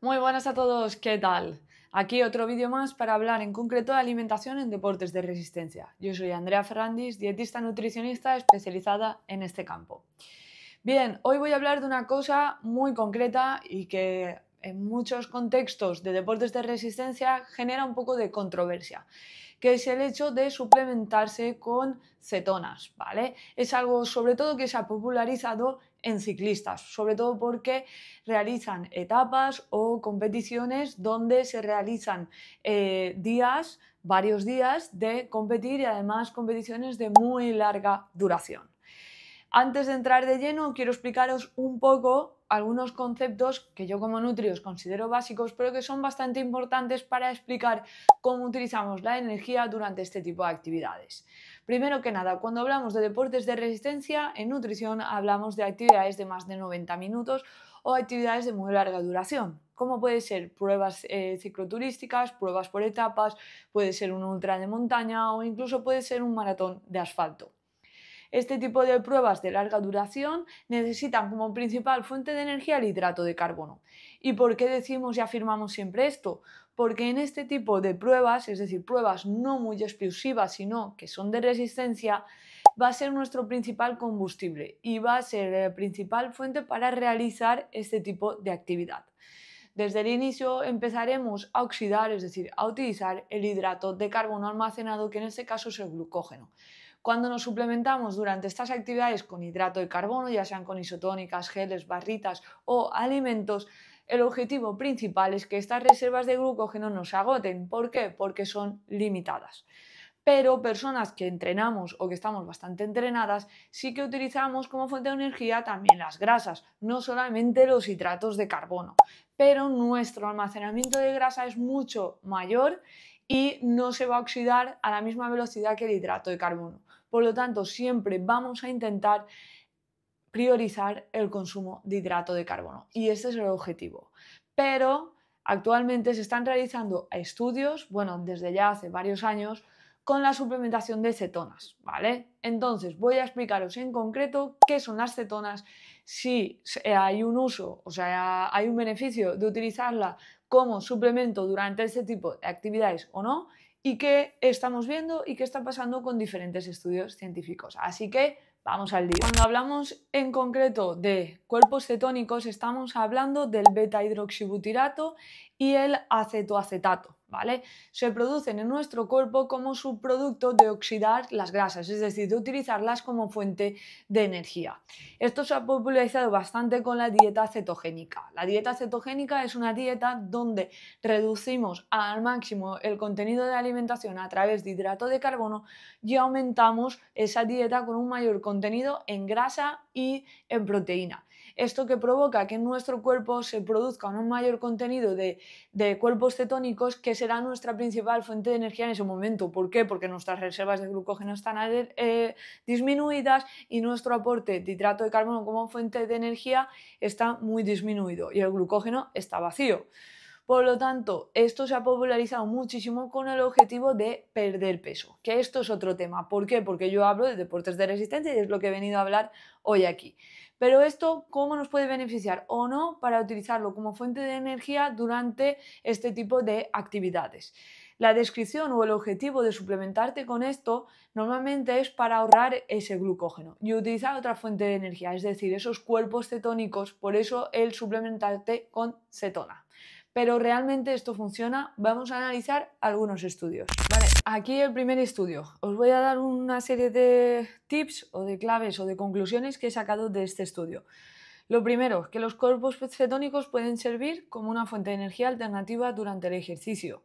Muy buenas a todos, ¿qué tal? Aquí otro vídeo más para hablar en concreto de alimentación en deportes de resistencia. Yo soy Andrea Ferrandis, dietista nutricionista especializada en este campo. Bien, hoy voy a hablar de una cosa muy concreta y que en muchos contextos de deportes de resistencia genera un poco de controversia, que es el hecho de suplementarse con cetonas, ¿vale? Es algo sobre todo que se ha popularizado en ciclistas, sobre todo porque realizan etapas o competiciones donde se realizan eh, días, varios días de competir y además competiciones de muy larga duración. Antes de entrar de lleno, quiero explicaros un poco algunos conceptos que yo como nutrios considero básicos, pero que son bastante importantes para explicar cómo utilizamos la energía durante este tipo de actividades. Primero que nada, cuando hablamos de deportes de resistencia, en nutrición hablamos de actividades de más de 90 minutos o actividades de muy larga duración, como puede ser pruebas eh, cicloturísticas, pruebas por etapas, puede ser un ultra de montaña o incluso puede ser un maratón de asfalto. Este tipo de pruebas de larga duración necesitan como principal fuente de energía el hidrato de carbono. ¿Y por qué decimos y afirmamos siempre esto? Porque en este tipo de pruebas, es decir, pruebas no muy explosivas, sino que son de resistencia, va a ser nuestro principal combustible y va a ser la eh, principal fuente para realizar este tipo de actividad. Desde el inicio empezaremos a oxidar, es decir, a utilizar el hidrato de carbono almacenado, que en este caso es el glucógeno. Cuando nos suplementamos durante estas actividades con hidrato de carbono, ya sean con isotónicas, geles, barritas o alimentos, el objetivo principal es que estas reservas de glucógeno no se agoten. ¿Por qué? Porque son limitadas pero personas que entrenamos o que estamos bastante entrenadas, sí que utilizamos como fuente de energía también las grasas, no solamente los hidratos de carbono, pero nuestro almacenamiento de grasa es mucho mayor y no se va a oxidar a la misma velocidad que el hidrato de carbono. Por lo tanto, siempre vamos a intentar priorizar el consumo de hidrato de carbono y este es el objetivo. Pero actualmente se están realizando estudios, bueno, desde ya hace varios años, con la suplementación de cetonas, ¿vale? Entonces voy a explicaros en concreto qué son las cetonas, si hay un uso, o sea, hay un beneficio de utilizarla como suplemento durante este tipo de actividades o no y qué estamos viendo y qué está pasando con diferentes estudios científicos. Así que vamos al día. Cuando hablamos en concreto de cuerpos cetónicos estamos hablando del beta hidroxibutirato y el acetoacetato. Se producen en nuestro cuerpo como subproducto de oxidar las grasas, es decir, de utilizarlas como fuente de energía. Esto se ha popularizado bastante con la dieta cetogénica. La dieta cetogénica es una dieta donde reducimos al máximo el contenido de alimentación a través de hidrato de carbono y aumentamos esa dieta con un mayor contenido en grasa y en proteína. Esto que provoca que en nuestro cuerpo se produzca un mayor contenido de, de cuerpos cetónicos que será pues nuestra principal fuente de energía en ese momento. ¿Por qué? Porque nuestras reservas de glucógeno están eh, disminuidas y nuestro aporte de hidrato de carbono como fuente de energía está muy disminuido y el glucógeno está vacío. Por lo tanto, esto se ha popularizado muchísimo con el objetivo de perder peso, que esto es otro tema. ¿Por qué? Porque yo hablo de deportes de resistencia y es lo que he venido a hablar hoy aquí. Pero esto, ¿cómo nos puede beneficiar o no para utilizarlo como fuente de energía durante este tipo de actividades? La descripción o el objetivo de suplementarte con esto normalmente es para ahorrar ese glucógeno y utilizar otra fuente de energía, es decir, esos cuerpos cetónicos, por eso el suplementarte con cetona. Pero realmente esto funciona. Vamos a analizar algunos estudios. Vale, aquí el primer estudio. Os voy a dar una serie de tips o de claves o de conclusiones que he sacado de este estudio. Lo primero, que los cuerpos cetónicos pueden servir como una fuente de energía alternativa durante el ejercicio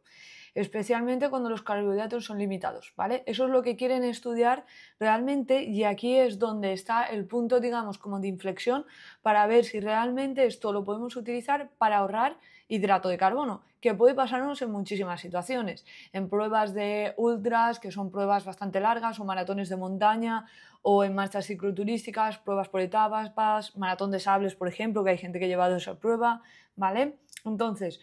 especialmente cuando los carbohidratos son limitados, ¿vale? Eso es lo que quieren estudiar realmente y aquí es donde está el punto, digamos, como de inflexión para ver si realmente esto lo podemos utilizar para ahorrar hidrato de carbono, que puede pasarnos en muchísimas situaciones, en pruebas de ultras, que son pruebas bastante largas, o maratones de montaña, o en marchas cicloturísticas, pruebas por etapas, maratón de sables, por ejemplo, que hay gente que ha llevado esa prueba, ¿vale? Entonces,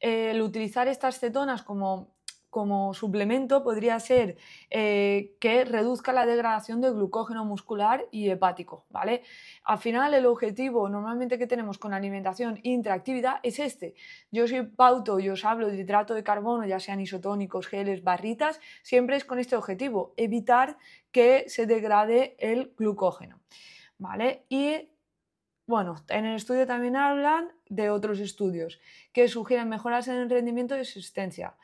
eh, el utilizar estas cetonas como, como suplemento podría ser eh, que reduzca la degradación del glucógeno muscular y hepático, ¿vale? Al final el objetivo normalmente que tenemos con alimentación e interactividad es este. Yo soy pauto y os hablo de hidrato de carbono, ya sean isotónicos, geles, barritas, siempre es con este objetivo, evitar que se degrade el glucógeno, ¿vale? Y bueno, en el estudio también hablan de otros estudios que sugieren mejoras en el rendimiento y resistencia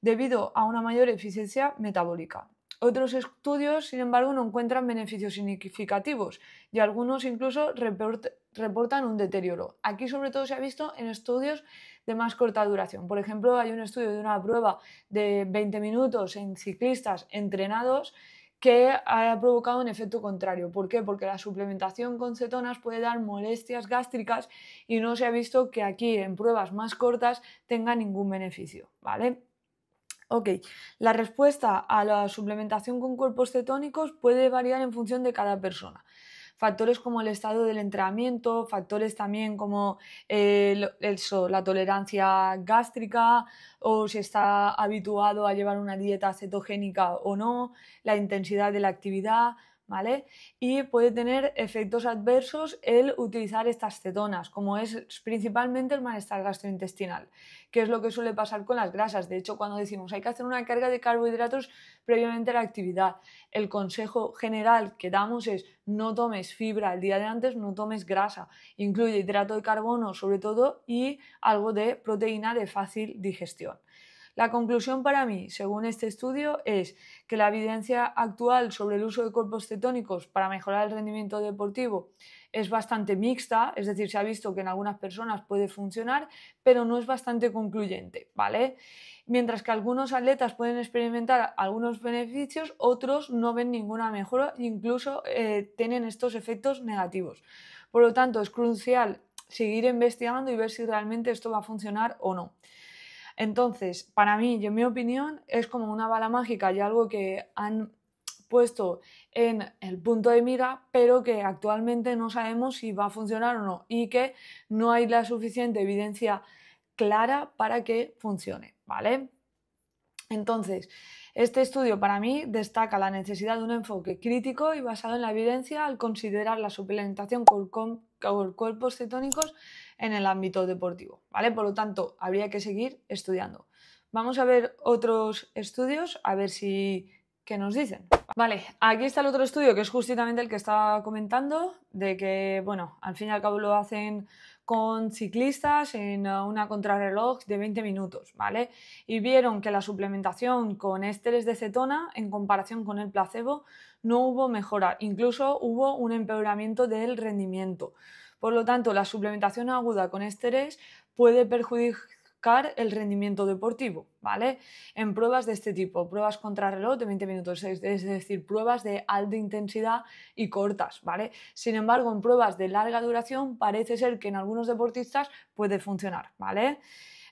debido a una mayor eficiencia metabólica. Otros estudios, sin embargo, no encuentran beneficios significativos y algunos incluso reportan un deterioro. Aquí sobre todo se ha visto en estudios de más corta duración. Por ejemplo, hay un estudio de una prueba de 20 minutos en ciclistas entrenados que ha provocado un efecto contrario. ¿Por qué? Porque la suplementación con cetonas puede dar molestias gástricas y no se ha visto que aquí en pruebas más cortas tenga ningún beneficio, ¿vale? Ok, la respuesta a la suplementación con cuerpos cetónicos puede variar en función de cada persona factores como el estado del entrenamiento, factores también como eh, la tolerancia gástrica o si está habituado a llevar una dieta cetogénica o no, la intensidad de la actividad, y puede tener efectos adversos el utilizar estas cetonas, como es principalmente el malestar gastrointestinal, que es lo que suele pasar con las grasas. De hecho, cuando decimos hay que hacer una carga de carbohidratos previamente a la actividad, el consejo general que damos es no tomes fibra el día de antes, no tomes grasa, incluye hidrato de carbono sobre todo y algo de proteína de fácil digestión. La conclusión para mí, según este estudio, es que la evidencia actual sobre el uso de cuerpos cetónicos para mejorar el rendimiento deportivo es bastante mixta, es decir, se ha visto que en algunas personas puede funcionar, pero no es bastante concluyente, ¿vale? Mientras que algunos atletas pueden experimentar algunos beneficios, otros no ven ninguna mejora e incluso eh, tienen estos efectos negativos. Por lo tanto, es crucial seguir investigando y ver si realmente esto va a funcionar o no. Entonces, para mí, y en mi opinión, es como una bala mágica y algo que han puesto en el punto de mira, pero que actualmente no sabemos si va a funcionar o no y que no hay la suficiente evidencia clara para que funcione, ¿vale? Entonces, este estudio para mí destaca la necesidad de un enfoque crítico y basado en la evidencia al considerar la suplementación con, con cuerpos cetónicos en el ámbito deportivo, ¿vale? Por lo tanto, habría que seguir estudiando. Vamos a ver otros estudios, a ver si qué nos dicen. Vale, aquí está el otro estudio que es justamente el que estaba comentando, de que, bueno, al fin y al cabo lo hacen con ciclistas en eh, una contrarreloj de 20 minutos, ¿vale? Y vieron que la suplementación con ésteres de cetona en comparación con el placebo no hubo mejora, incluso hubo un empeoramiento del rendimiento. Por lo tanto, la suplementación aguda con ésteres puede perjudicar el rendimiento deportivo, ¿vale? En pruebas de este tipo, pruebas contrarreloj de 20 minutos, es decir, pruebas de alta intensidad y cortas, ¿vale? Sin embargo, en pruebas de larga duración parece ser que en algunos deportistas puede funcionar, ¿vale?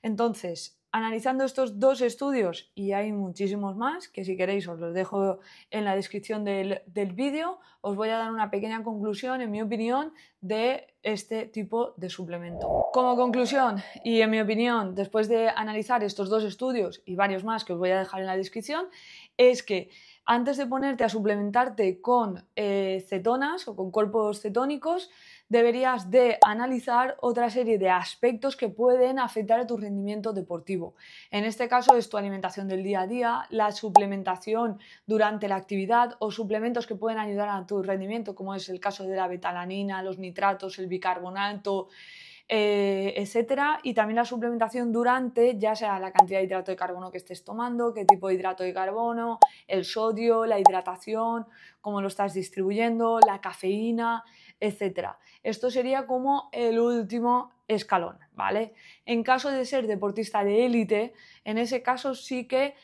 Entonces, analizando estos dos estudios y hay muchísimos más que si queréis os los dejo en la descripción del, vídeo, os voy a dar una pequeña conclusión en mi opinión de este tipo de suplemento. Como conclusión y en mi opinión después de analizar estos dos estudios y varios más que os voy a dejar en la descripción es que antes de ponerte a suplementarte con eh, cetonas o con cuerpos cetónicos deberías de analizar otra serie de aspectos que pueden afectar a tu rendimiento deportivo. En este caso es tu alimentación del día a día, la suplementación durante la actividad o suplementos que pueden ayudar a tu rendimiento, como es el caso de la betalanina, los nitratos, el bicarbonato, etc. Eh, etcétera, y también la suplementación durante, ya sea la cantidad de hidrato de carbono que estés tomando, qué tipo de hidrato de carbono, el sodio, la hidratación, cómo lo estás distribuyendo, la cafeína, etcétera Esto sería como el último escalón, ¿vale? En caso de ser deportista de élite, en ese caso sí que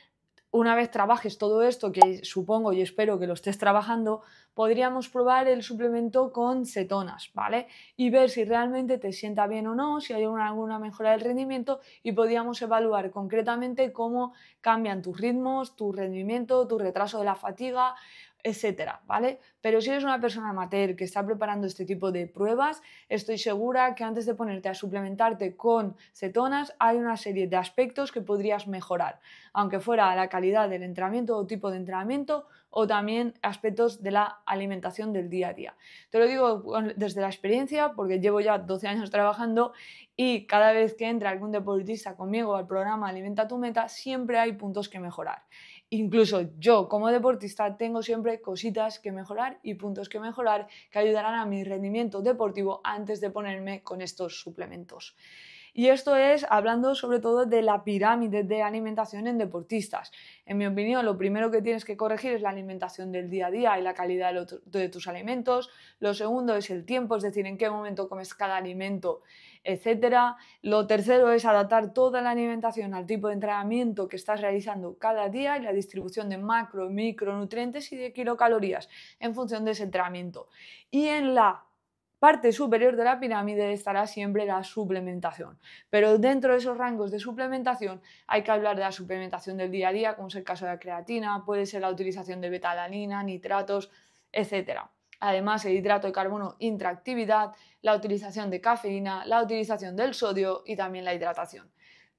una vez trabajes todo esto, que supongo y espero que lo estés trabajando, podríamos probar el suplemento con cetonas, ¿vale? Y ver si realmente te sienta bien o no, si hay alguna mejora del rendimiento y podríamos evaluar concretamente cómo cambian tus ritmos, tu rendimiento, tu retraso de la fatiga etcétera, ¿vale? Pero si eres una persona amateur que está preparando este tipo de pruebas, estoy segura que antes de ponerte a suplementarte con cetonas, hay una serie de aspectos que podrías mejorar, aunque fuera la calidad del entrenamiento o tipo de entrenamiento o también aspectos de la alimentación del día a día. Te lo digo desde la experiencia porque llevo ya 12 años trabajando y cada vez que entra algún deportista conmigo al programa Alimenta tu meta, siempre hay puntos que mejorar incluso yo como deportista tengo siempre cositas que mejorar y puntos que mejorar que ayudarán a mi rendimiento deportivo antes de ponerme con estos suplementos. Y esto es hablando sobre todo de la pirámide de alimentación en deportistas. En mi opinión, lo primero que tienes que corregir es la alimentación del día a día y la calidad de, tus alimentos. Lo segundo es el tiempo, es decir, en qué momento comes cada alimento, etc. Lo tercero es adaptar toda la alimentación al tipo de entrenamiento que estás realizando cada día y la distribución de macro, micronutrientes y de kilocalorías en función de ese entrenamiento. Y en la parte superior de la pirámide estará siempre la suplementación. Pero dentro de esos rangos de suplementación hay que hablar de la suplementación del día a día, como es el caso de la creatina, puede ser la utilización de betalanina, nitratos, etc. Además, el hidrato de carbono intraactividad, la utilización de cafeína, la utilización del sodio y también la hidratación.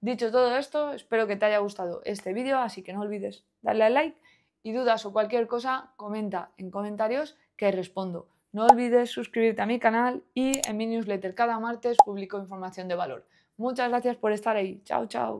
Dicho todo esto, espero que te haya gustado este vídeo, así que no olvides darle al like y dudas o cualquier cosa, comenta en comentarios que respondo. No olvides suscribirte a mi canal y en mi newsletter cada martes publico información de valor. Muchas gracias por estar ahí. Chao, chao.